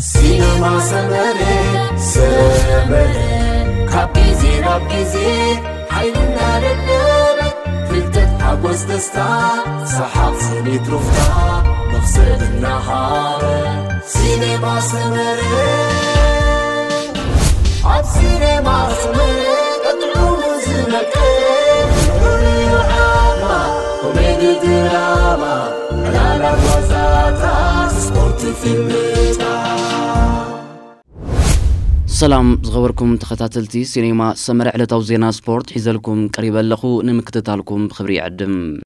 سينما سمري سمري حبيزي ربيزي حين النار النار فلتت حبوس دستا سحاب سنيت رفتا نفسي بالنهار سينما سمري عب سينما سمري قطعو مزنك حرية وعامة كوميدي دراما على الوزارة سبورت فيلمي سلام زغوركم تختاتلتي سينما سمر على توزينا سبورت حزلكم قريبا لخو نمكتتالكم بخبري عدم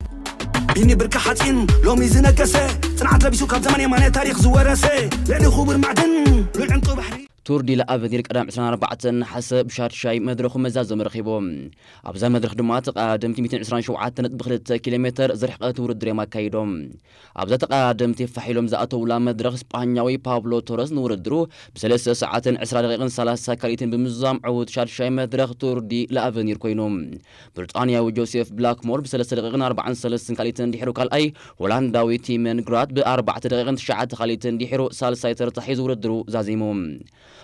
إني بركة حاتين لو ميزنا كسا صنعت لبسو كاب زمان يماني تاريخ زوارسي لأني خبر معدن للعنطو بحري تور توردي لأب ذيل عسران 24 حسب شاي مدرخ مزاز مرخيبهم أبزا مدرخ دمات قادمتي 227 نطبخ 2 كيلومتر زرحقة تورد ريما كايدهم أبزا تي فحيلهم زأتوا لا مدرخ اسبانياوي بابلو تورس الدرو بسلسة ساعات عسران دقيقة سلاسة كاليتين بمزام عود شاي مدرخ توردي لأب ذيل كوينهم بريطانياوي جوزيف بلاك مور بثلاث دقيقة 43 كاليت دحرو كالأي هولنdaዊ ቲመን ግራት ብኣርባዕተ ደቂቕን ትሽዓተ ካሊትን ዲሒሩ ሳልሳይ ተርታሒዙ ውድድሩ ዛዚሙ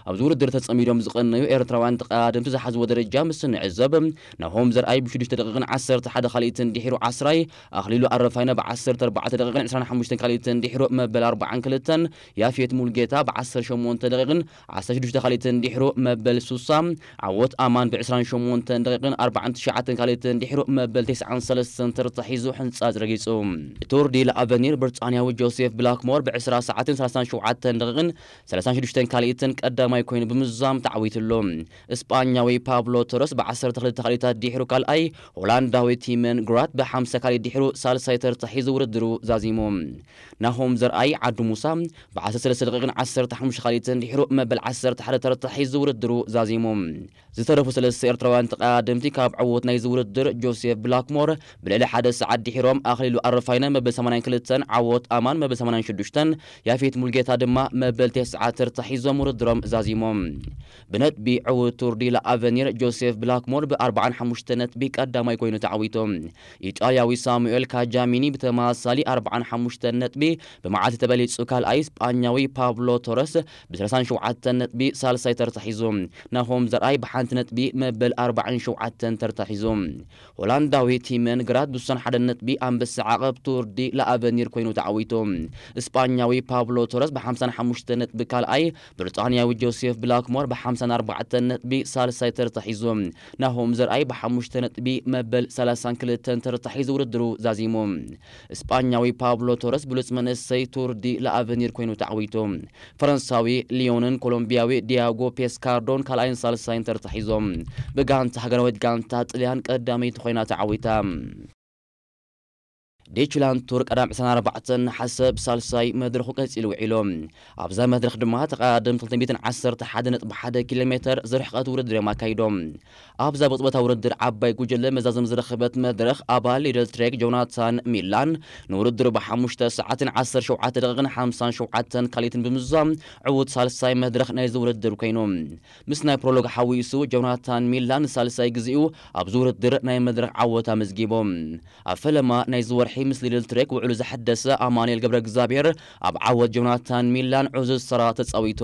أبزور درت أميرهم زقنا يو إيرتروان تقدم تزحز ودر الجامس نعزب نهم زر أي بشدش تدققن عسر تحد خليتن دحرو عسري أخليلو أرفينا بعسر تربعة تدققن عسران حمشتن خليتن دحرو مبل أربعة كلتن يا فيت مولجيتا بعسر شمون تدققن عسر شدش تخليتن دحرو مبل سوسام عوت أمان بعسران شمون تدققن أربعة تشعة خليتن دحرو مبل تسعة سلسن ترتحيزو حنس أزرقيسهم توردي لأبنير برتانيا وجوزيف بلاكمور بعسرة ساعة سلسان شوعة تدققن سلسان شدش تنكاليتن قد ቀዳማይ ኮይኑ ብምዛም ተዓዊትሎ እስጳኛዊ ፓብሎ ቶረስ ብ12 ተኻሊታት ዲሕሩ ካልኣይ ሆላንዳዊ ቲመን ግራት ብ50 ካልእ ዲሕሩ ሳልሳይ ተርታ ሒዙ ውድድሩ ዛዚሙ ናሆም ዘርኣይ ዓዱ ሙሳ ብ13 ደቂቕን 15 ካልእትን ዲሕሩ መበል 11 ተርታ ሒዙ ውድድሩ ዛዚሙ ዝተረፉ ሰለስተ ኤርትራውያን ተቃዳድምቲ ካብ ዕወት ናይዚ ውድድር ጆሴፍ ብላክሞር ብልዕሊ ሓደ ሰዓት ዲሒሮም ኣኽሊሉ ኣረፋይነ መበል 82 ዓወት ኣማን መበል 86 ያፌት ሙልጌታ ድማ መበል 9 ተርታ ሒዞም ውድድሮም ተዛዚሞም ብነጥቢ ዕውቱር ቱርዲላ ኣቨኒር ጆሴፍ ብላክሞር ብ45 ነጥቢ ቀዳማይ ኮይኑ ተዓዊቶም ኢጣልያዊ ሳሙኤል ካጃሚኒ ብተመሳሊ 45 ነጥቢ ብመዓልቲ ተበሊጹ ካልኣይ ስጳኛዊ ፓብሎ ቶረስ ብ37 ነጥቢ ሳልሳይ ተርታሒዙ ናሆም ዘርኣይ ብሓንቲ ነጥቢ መበል 47 ተርታሒዙ ሆላንዳዊ ቲመን ግራት ብ61 ነጥቢ ኣንበሳ ዓቐብ ቱርዲ ለኣቨኒር ኮይኑ ተዓዊቱ እስጳኛዊ ፓብሎ ቶረስ ብ55 ነጥቢ ካልኣይ ብሪጣንያዊ جوزيف بلاكمور بحمسان أربعة بسالس سيتر تحيزوم نهم زرعي بحمش تنت مبل سالسان كلتن تر تحيزو ردرو زازيموم إسبانياوي بابلو تورس بلوس من السيتور دي لأفنير كوينو تعويتوم فرنساوي ليونن كولومبياوي دياغو بيسكاردون كالاين سالس سينتر تحيزوم بغانتا هغنويت غانتا تليان قدامي تخوينا تعويتام ديتشلان تور سنة أربعة حسب سالساي مدرخو قصيل وعيلو ابزا مدرخ دما تقادم 311.1 كيلومتر زرح تورد وردر ما كايدوم ابزا تورد در عباي كوجل مزازم زرخبت مدرخ ابال ليدل تريك جوناتان ميلان نورد در نوردر بحمشت ساعات 10 شوعات دقن 57 كاليتن بمزام عود سالساي مدرخ نايز در كينوم مسنا برولوغ حويسو جوناتان ميلان سالساي غزيو أبزورد در ناي مدرخ عوتا مزجيبوم افلما ناي ورح صالحي ምስሊ ልልትሬክ ውዕሉ ዘሐደሰ ኣማንኤል ገብረ እግዚኣብሔር ኣብ ዓወት ጆናታን ሚላን ዑዙዝ ስራ ተጻዊቱ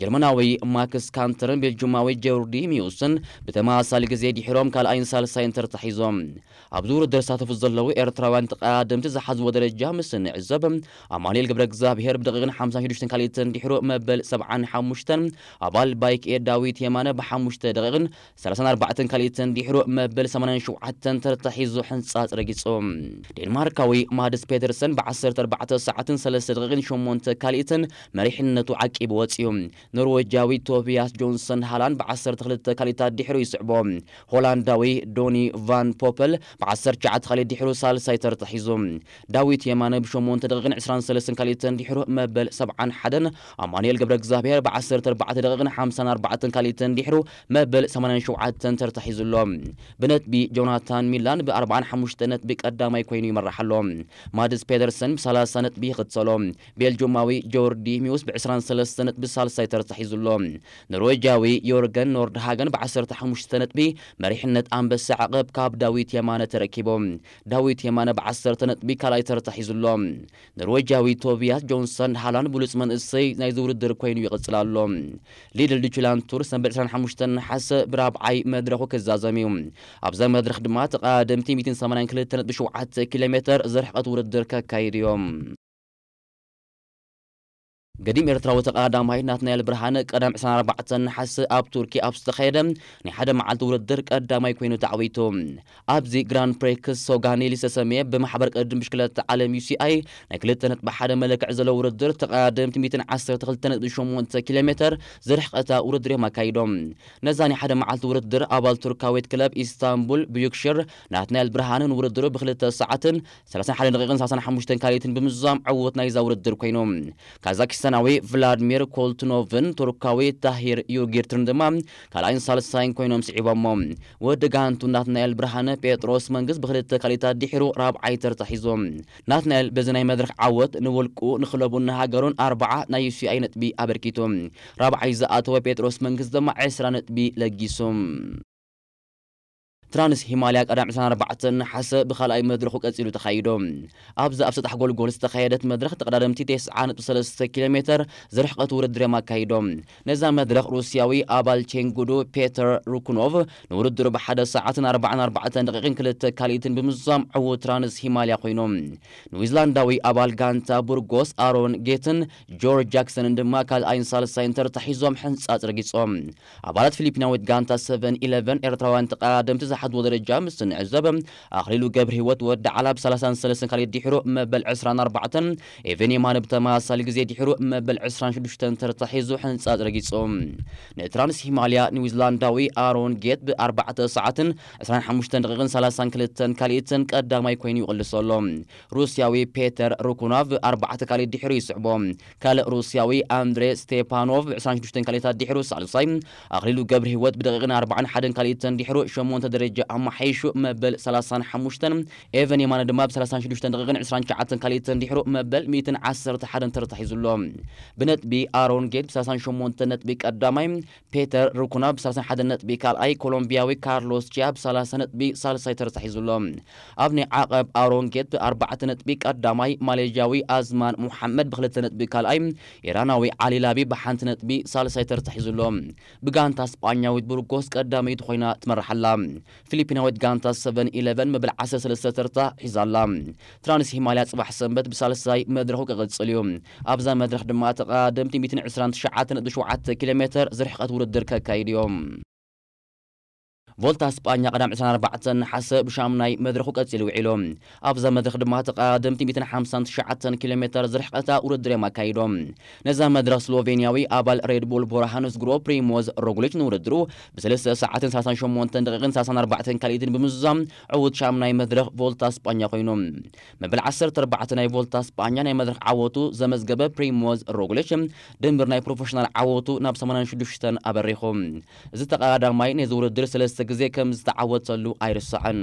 ጀርመናዊ ማክስ ካንተርን ቤልጅማዊ ጀርዲ ሚዩስን ብተመሳሳሊ ግዜ ድሒሮም ካልኣይን ሳልሳይን ተርታሒዞም ኣብዚ ውድድር ዝሳተፉ ዘለዉ ኤርትራውያን ተቃዳድምቲ ዝሓዝዎ ደረጃ ምስ ንዕዘብ ኣማንኤል ገብረ እግዚኣብሔር ብደቂቕን 56 ካልእትን ድሒሩ መበል 75 ኣባል ባይክ ኤ ዳዊት የማነ ብ5 ደቂቕን 34 ካልእትን ድሒሩ መበል 87 ተርታሒዙ ሕንፃፅ ረጊጹ ዴንማርካዊ ማድስ ፔተርሰን ብ14 ሰዓትን 3 ደቂቕን 8 ካልእትን መሪሕነቱ ዓቂቡ ወፂዩ ኖርዌጃዊ ቶቢያስ ጆንሰን ሃላንድ ብ12 ካልእታት ድሕሩ ይስዕቦ ሆላንዳዊ ዶኒ ቫን ፖፐል ብ19 ካልእ ድሕሩ ሳልሳይ ተርተሒዙ ዳዊት የማነ ብ8 ደቂቕን 23 ካልእትን ድሕሩ መበል 71 ኣማንኤል ገብረ እግዚኣብሔር ብ14 ደቂቕን 54 ካልእትን ድሕሩ መበል 87 ተርተሒዙሎ ብነጥቢ ጆናታን ሚላን ብ45 ነጥቢ ቀዳማይ ኮይኑ مرحلهم مادز بيدرسن بسلاس سنة بيخد صلوم بيلجوماوي جوردي ميوس بعسران سلس سنة بسال سيطر تحيز تحيزلهم نرويجاوي يورغن نوردهاغن بعسر تحمش سنة بي مريحنة أنبس عقب كاب داويت يمانة تركيبهم داويت يمانة بعسر سنة بي كالايتر تحيز تحيزلهم نرويجاوي توبياس جونسون حالان بولس من السي نايزور الدر كوينو يغسلالهم ليدل ديشلان تور سنة بسان تن حس برابعي مدرخو كزازميهم أبزا مدرخ دمات قادم تيميتين سامنان 282 بشوعات كيلومتر زرح أطور الدركة كايريوم قديم إرتراوي تقادم هاي ناتنا برهان قدم سنة ربعتن حس أب تركي أب استخدم نحدا مع الدرك قدم قدام يكونوا تعويتهم أبزي جران بريكس سوغاني لسه لسسمية بمحبر قدم مشكلة على يو سي أي نكلت تنت بحدا ملك عزل ورد الدرك تقدم تميتن عسر تقلت تنت بشمون كيلومتر زرح قتا ورد ما كايدوم نزاني حدا مع الدر أبال تركاويت كلاب إسطنبول ناتنا ناتنيل ورد الدرك بخلت ساعة حالين حدا دقيقة 35 كاليتن بمزام عوض عوتنا ورد الدرك كوينوم كازاكستان افغانستانوی ولادیمیر کولتنوفن ترکاوی تاهیر یوگیرترندمان کلاین سال ساین کوینامس عبامم و دگان تو ناتنال برهانه پیتروس منگز بخلت کلیتا دیحرو راب عیتر تحیزم ناتنال بزنای مدرخ عوض نولکو نخلبون هاجرون أربعة نایسی عینت بی ابرکیتم راب عیزات و پیتروس منگز دم عسرانت بی لگیسم ترانس هيماليا قدام 24 حس بخلأي مدرخ قصيلو تخايدو ابز ابز حقول جول استخايدت مدرخ تقدمتي 93 كيلومتر متر زرحقت ورد رما كايدو نزا مدرخ روسياوي ابال تشينغودو بيتر روكونوف درب حدا ساعات 44 دقيقه كلت كاليتن بمزام عو ترانس هيماليا قينو نيوزيلانداوي ابال غانتا بورغوس ارون جيتن جورج جاكسون اندما كال اين سال سنتر تحيزوم حنصا اصرغيصوم ابالات فيليبيناويت غانتا 7 11 ኤርትራውያን ተቀዳምቲ ساحد وزير الجامس عزب أخليل جبر هوت ود على بسلاسان سلسن كالي دحرو مبل عسران أربعة إفني ما نبتما سالك زي دحرو مبل عسران شدشتن ترتحيزو ساد رقيصهم نترانس هيماليا نيوزيلانdawi آرون جيت بأربعة ساعات عسران حمشتن دقيقن سلسان كالتن كاليتن قداماي كوين يقلصلهم روسياوي بيتر روكوناف أربعة كالي دحرو يسعبهم كال روسياوي أندري ستيبانوف عسران شدشتن كاليتا دحرو سالساي أخليل جبر هوت بدقيقن أربعة حدن كاليتن دحرو شمون تدري درجة أما حيشو مبل سلاسان حموشتن إيفن يمان دماب سلاسان شدوشتن دقيقن عسران شعاتن كاليتن ديحرو مبل ميتن عسر تحدن ترتحيز اللهم بنت بي آرون جيت بسلاسان شمون تنت بيك أدامي بيتر روكونا بسلاسان حدن نت بيك الأي كولومبياوي كارلوس جاب سلاسان نت بي سالساي ترتحيز اللهم أبني عقب آرون جيت بأربعة نت بيك أدامي ماليجاوي أزمان محمد بخلت نت بيك الأي إيراناوي علي لابي بحانت نت بي سالساي ترتحيز اللهم بقانتا سبانياوي برقوس قدامي تخوينا تمرحلا فلیپینوید گانتا 7-11 مبل عسل سلسل ترتا حزالا ترانس هیمالیات صباح سنبت بسالسای مدرخو که غد ابزا مدرخ دماتقا دمتی میتن عسران تشعاتن ادو شوعات کلمتر زرحقات ورد درکا کایدیوم فولتا اسبانيا قدام 24 نحس بشام ناي مدرخو قتل وعيلوم افزا مدرخ دما حمسان 159 كيلومتر زرحقتا ورد ريما كايدوم نزا مدرخ سلوفينياوي ابال ريد بول بورهانوس جروب بريموز روغليتش نوردرو ساسان ساعات 38 ساسان 34 كاليدن بمزام عود شامناي مدرخ فولتا اسبانيا قينوم مبل عصر 4 ناي فولتا اسبانيا ناي مدرخ عوتو زمزغبه بريموز روغليتش دنبر ناي بروفيشنال عوتو ناب 86 ابريخو ماي نزور درسلس ግዜ ከም ዝተዓወተሉ ኣይርስዕን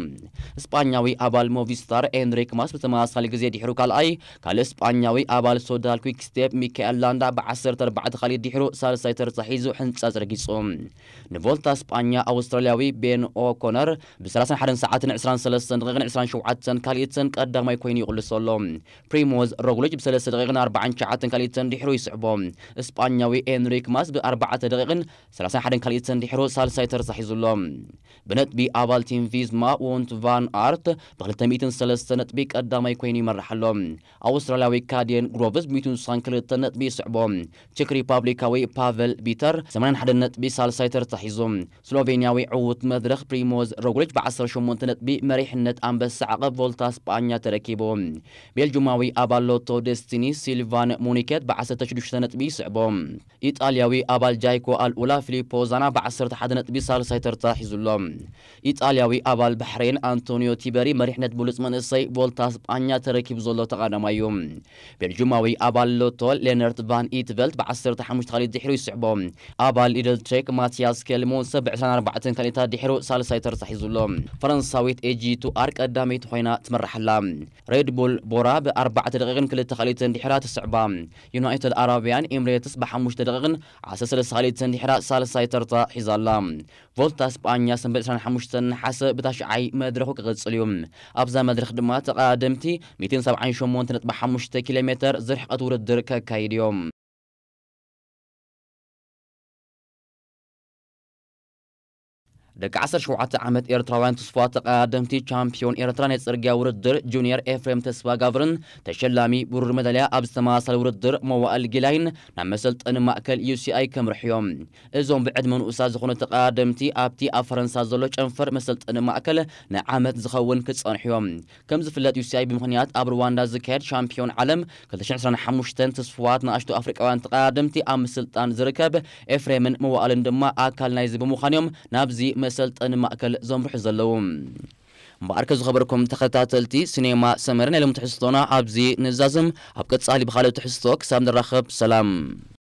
እስጳኛዊ ኣባል ሞቪስታር ኤንሪክ ማስ ብተመሳሳሊ ግዜ ድሕሩ ካልኣይ ካልእ እስጳኛዊ ኣባል ሶዳል ኩክስቴፕ ሚካኤል ላንዳ ብ14 ካሊእ ድሕሩ ሳልሳይ ተርተሒዙ ሕንፀት ረጊፁ ንቮልታ እስጳኛ ኣውስትራልያዊ ቤን ኦኮነር ብ31 ሰዓትን 23 ደቂቕን 27 ካልእትን ቀዳማይ ኮይኑ ይቕልሶ ኣሎ ፕሪሞዝ ሮግሎጅ ብ3 ደቂቕን 49 ካልእትን ድሕሩ ይስዕቦ እስጳኛዊ ኤንሪክ ማስ ብ4 ደቂቕን 31 ካልእትን ድሕሩ ሳልሳይ ተርተሒዙ ኣሎ بنتبي آبال تيم فيز ما وونت فان آرت بخلت میتن سلست نتبی کدامای کوینی مرحلم آوسترالیایی کادین گروفز میتون سانکلت نتبی صعبم چک ریپابلیکایی بافل بيتر زمان حد نتبی سال سایتر تحیزم سلوفینیایی عوت مدرخ بريموز روگلچ بعصر شمون نتبی مريح نت ام بس عقب فولتا اسبانيا تركيبهم بيلجماوي آبال لوتو ديستيني سيلفان مونيكت بعصر تشدش نتبي صعبم ايطالياوي آبال جايكو الاولى فيليبو زانا بعصر تحد نتبي سال سایتر የለም። ኢጣልያዊ አባል ባሕሬን አንቶኒዮ ቲበሪ መሪሕነት ብሉፅ መንእሰይ ቮልታስ ጳኛ ተረኪብ ዘሎ ተቓዳማይ እዩ ቤልጅማዊ ኣባል ሎቶ ሌነርት ቫን ኢትቨልት ብ15 ካሊእ ድሕሩ ይስዕቦ ኣባል ኢደልትሬክ ማትያስ ኬልሞንሰ ብ24 ካሊእታት ድሕሩ ሳልሳይ ተርሳሒዙ ኣሎ ፈረንሳዊት ኤጂቱ ኣር ቀዳመይቲ ኮይና ትመራሕላ ሬድቡል ቦራ ብ4 ደቂቕን 2 ካሊእትን ድሕራ ትስዕባ ዩናይትድ ኣራብያን ኤምሬትስ ብ5 ደቂቕን 13 ካሊእትን ድሕራ ሳልሳይ ተርታ ሒዛላ فولتا اسبانيا سنبت 25 بتاش بتشعي مدرخو كغصل يوم ابزا مدرخ دما تقادمتي 278.5 كيلومتر زرح قطور الدركه كايديوم دك عصر شوعات عمد إيرتراوان تصفات قادمتي شامبيون إيرتران يتسرقيا وردر جونيور إفريم تسوا غافرن تشلامي برور مداليا أبستماسل وردر موا الجلاين نمسلت أن مأكل يو سي أي كمرحيوم إزوم بعد من أساس زخونة تقادمتي أبتي أفرنسا زلوش أنفر مسلت أن مأكل نعمت زخون كتس أنحيوم كم زفلت يو سي أي بمخنيات أب رواندا زكير شامبيون عالم كلتشن سران حموشتن تصفوات ناشتو وان أفريقاوان تقادمتي أم سلطان زركب إفريمن موا ما أكل نايز بمخانيوم نابزي مسلطن مأكل زمرح زلوم مركز خبركم تخطاتلتي سينما سمرن لمتحسطونا ابزي نزازم ابكت صالي بخالو تحسطوك سام الرخب سلام